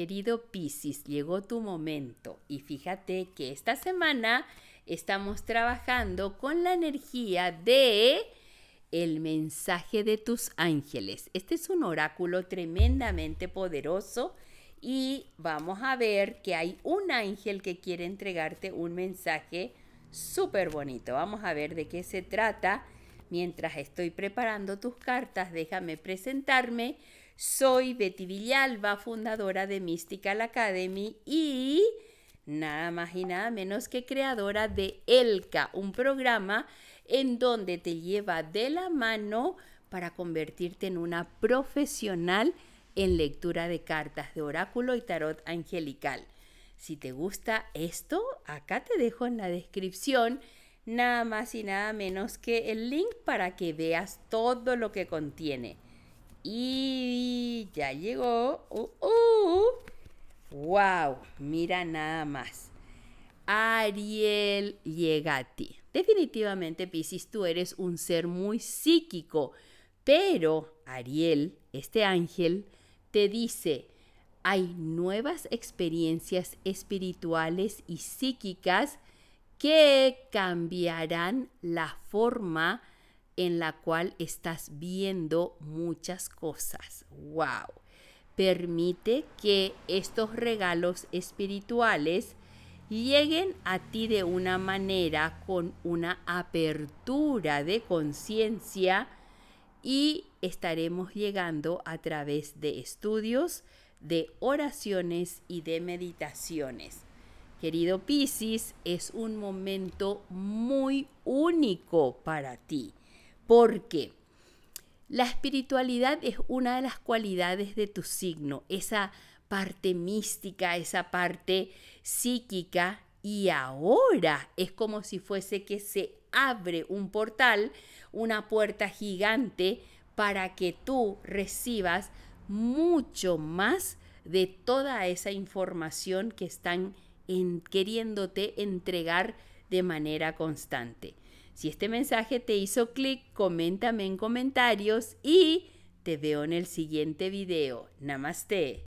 Querido Piscis, llegó tu momento y fíjate que esta semana estamos trabajando con la energía de el mensaje de tus ángeles. Este es un oráculo tremendamente poderoso y vamos a ver que hay un ángel que quiere entregarte un mensaje súper bonito. Vamos a ver de qué se trata Mientras estoy preparando tus cartas, déjame presentarme. Soy Betty Villalba, fundadora de Mystical Academy y nada más y nada menos que creadora de ELCA, un programa en donde te lleva de la mano para convertirte en una profesional en lectura de cartas de oráculo y tarot angelical. Si te gusta esto, acá te dejo en la descripción nada más y nada menos que el link para que veas todo lo que contiene. Y ya llegó. Uh, uh, ¡Wow! Mira nada más. Ariel llega a ti. Definitivamente, Piscis, tú eres un ser muy psíquico, pero Ariel, este ángel, te dice, hay nuevas experiencias espirituales y psíquicas que cambiarán la forma en la cual estás viendo muchas cosas. ¡Wow! Permite que estos regalos espirituales lleguen a ti de una manera con una apertura de conciencia y estaremos llegando a través de estudios, de oraciones y de meditaciones. Querido Piscis, es un momento muy único para ti, porque la espiritualidad es una de las cualidades de tu signo, esa parte mística, esa parte psíquica, y ahora es como si fuese que se abre un portal, una puerta gigante para que tú recibas mucho más de toda esa información que están queriéndote entregar de manera constante. Si este mensaje te hizo clic, coméntame en comentarios y te veo en el siguiente video. Namaste.